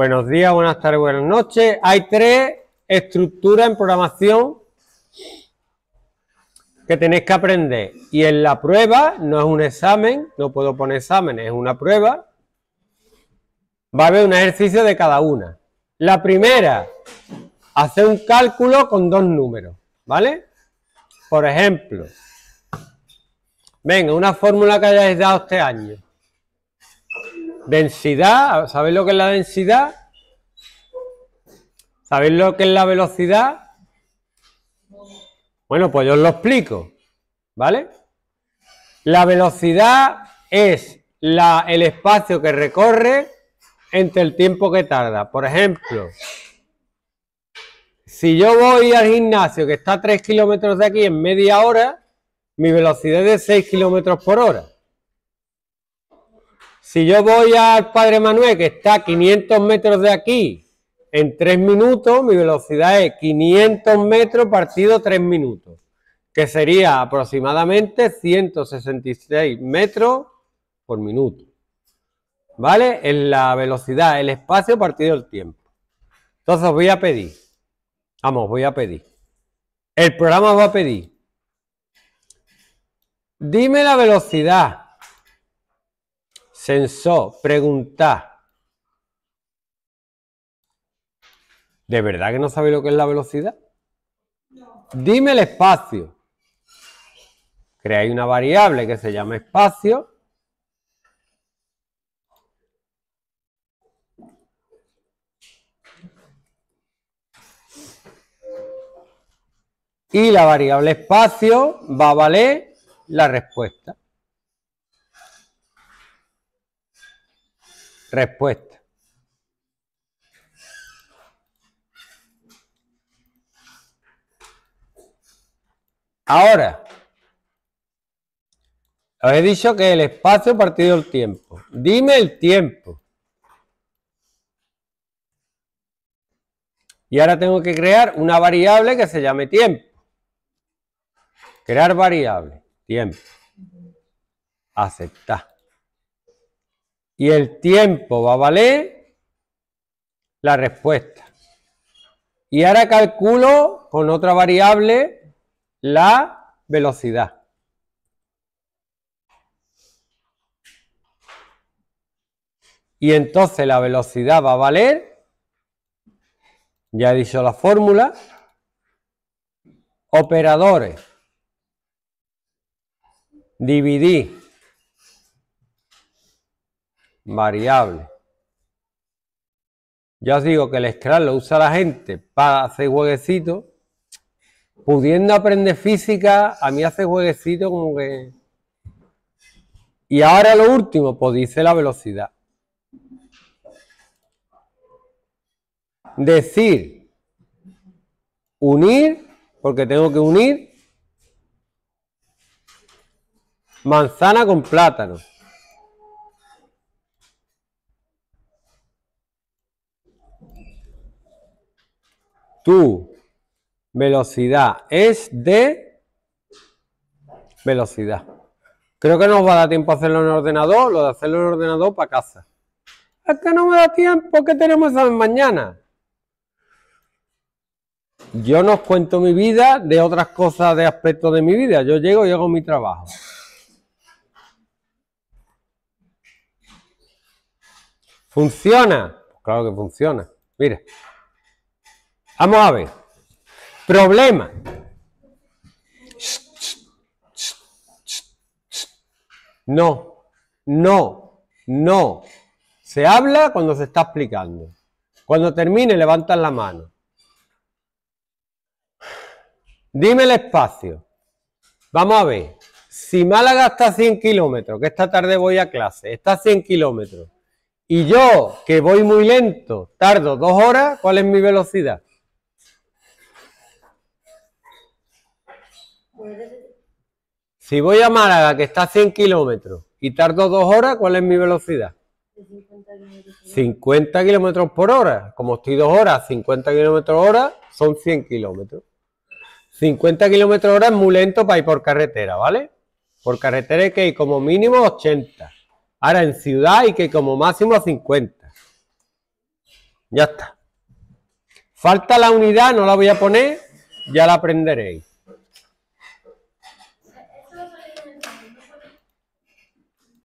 Buenos días, buenas tardes, buenas noches. Hay tres estructuras en programación que tenéis que aprender. Y en la prueba, no es un examen, no puedo poner exámenes, es una prueba. Va a haber un ejercicio de cada una. La primera, hacer un cálculo con dos números, ¿vale? Por ejemplo, venga, una fórmula que hayáis dado este año. Densidad, ¿sabéis lo que es la densidad? ¿Sabéis lo que es la velocidad? Bueno, pues yo os lo explico, ¿vale? La velocidad es la, el espacio que recorre entre el tiempo que tarda. Por ejemplo, si yo voy al gimnasio que está a 3 kilómetros de aquí en media hora, mi velocidad es de 6 kilómetros por hora. Si yo voy al Padre Manuel, que está a 500 metros de aquí, en 3 minutos, mi velocidad es 500 metros partido 3 minutos, que sería aproximadamente 166 metros por minuto. ¿Vale? En la velocidad, el espacio partido el tiempo. Entonces voy a pedir, vamos, voy a pedir. El programa va a pedir. Dime la velocidad ...sensor, pregunta ¿De verdad que no sabéis lo que es la velocidad? Dime el espacio. Creáis una variable que se llama espacio. Y la variable espacio va a valer la respuesta. Respuesta. Ahora, os he dicho que el espacio partido del tiempo. Dime el tiempo. Y ahora tengo que crear una variable que se llame tiempo. Crear variable, tiempo. Aceptar y el tiempo va a valer la respuesta. Y ahora calculo con otra variable la velocidad. Y entonces la velocidad va a valer, ya he dicho la fórmula, operadores dividir variable. Ya os digo que el Scratch lo usa la gente para hacer jueguecitos. Pudiendo aprender física, a mí hace jueguecitos como que... Y ahora lo último, pues dice la velocidad. Decir, unir, porque tengo que unir manzana con plátano. tu velocidad es de velocidad. Creo que nos va a dar tiempo hacerlo en ordenador, lo de hacerlo en ordenador para casa. Es que no me da tiempo, ¿Qué tenemos mañana. Yo no cuento mi vida de otras cosas, de aspectos de mi vida. Yo llego y hago mi trabajo. ¿Funciona? claro que funciona. Mire. Vamos a ver. Problema. No, no, no. Se habla cuando se está explicando. Cuando termine, levantan la mano. Dime el espacio. Vamos a ver. Si Málaga está a 100 kilómetros, que esta tarde voy a clase, está a 100 kilómetros, y yo, que voy muy lento, tardo dos horas, ¿cuál es mi velocidad? Si voy a Málaga, que está a 100 kilómetros, y tardo dos horas, ¿cuál es mi velocidad? 50 kilómetros por hora. Como estoy dos horas, 50 kilómetros por hora son 100 kilómetros. 50 kilómetros hora es muy lento para ir por carretera, ¿vale? Por carretera hay que ir como mínimo 80. Ahora en ciudad hay que ir como máximo 50. Ya está. Falta la unidad, no la voy a poner, ya la aprenderéis.